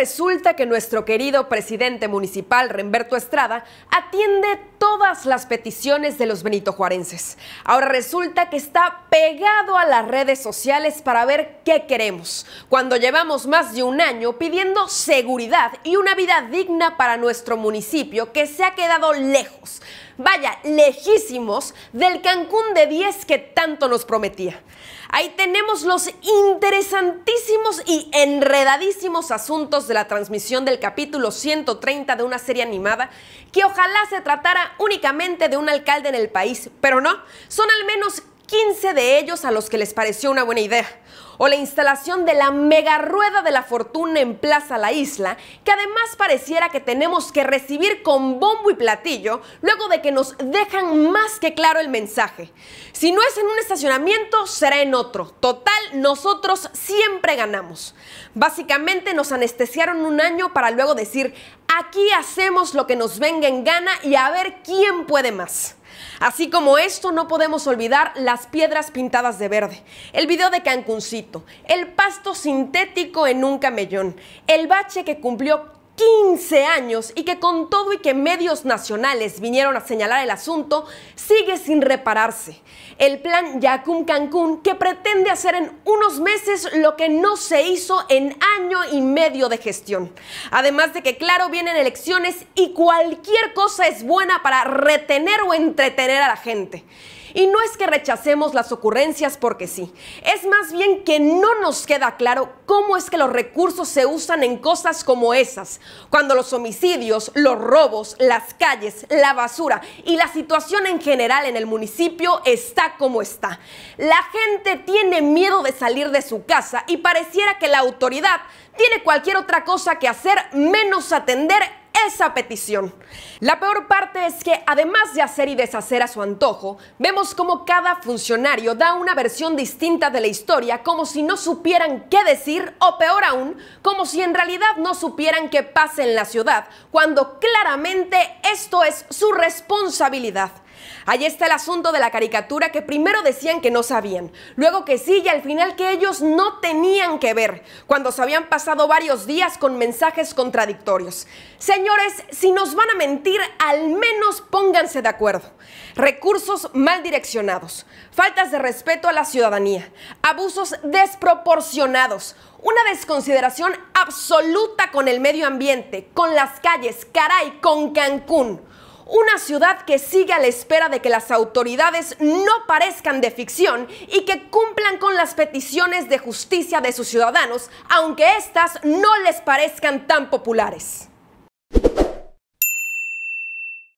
resulta que nuestro querido presidente municipal, Remberto Estrada, atiende todas las peticiones de los benitojuarenses. Ahora resulta que está pegado a las redes sociales para ver qué queremos, cuando llevamos más de un año pidiendo seguridad y una vida digna para nuestro municipio que se ha quedado lejos, vaya, lejísimos del Cancún de 10 que tanto nos prometía. Ahí tenemos los interesantísimos y enredadísimos asuntos de la transmisión del capítulo 130 de una serie animada que ojalá se tratara únicamente de un alcalde en el país, pero no, son al menos 15 de ellos a los que les pareció una buena idea. O la instalación de la mega rueda de la fortuna en Plaza La Isla, que además pareciera que tenemos que recibir con bombo y platillo luego de que nos dejan más que claro el mensaje. Si no es en un estacionamiento, será en otro. Total, nosotros siempre ganamos. Básicamente nos anestesiaron un año para luego decir, aquí hacemos lo que nos venga en gana y a ver quién puede más. Así como esto, no podemos olvidar las piedras pintadas de verde, el video de Cancuncito, el pasto sintético en un camellón, el bache que cumplió 15 años y que con todo y que medios nacionales vinieron a señalar el asunto, sigue sin repararse. El plan Yacum Cancún que pretende hacer en unos meses lo que no se hizo en año y medio de gestión. Además de que claro, vienen elecciones y cualquier cosa es buena para retener o entretener a la gente. Y no es que rechacemos las ocurrencias porque sí, es más bien que no nos queda claro cómo es que los recursos se usan en cosas como esas, cuando los homicidios, los robos, las calles, la basura y la situación en general en el municipio está como está. La gente tiene miedo de salir de su casa y pareciera que la autoridad tiene cualquier otra cosa que hacer menos atender esa petición. La peor parte es que además de hacer y deshacer a su antojo, vemos como cada funcionario da una versión distinta de la historia como si no supieran qué decir o peor aún, como si en realidad no supieran qué pasa en la ciudad, cuando claramente esto es su responsabilidad. Ahí está el asunto de la caricatura que primero decían que no sabían, luego que sí y al final que ellos no tenían que ver, cuando se habían pasado varios días con mensajes contradictorios. Señores, si nos van a mentir, al menos pónganse de acuerdo. Recursos mal direccionados, faltas de respeto a la ciudadanía, abusos desproporcionados, una desconsideración absoluta con el medio ambiente, con las calles, caray, con Cancún una ciudad que sigue a la espera de que las autoridades no parezcan de ficción y que cumplan con las peticiones de justicia de sus ciudadanos, aunque éstas no les parezcan tan populares.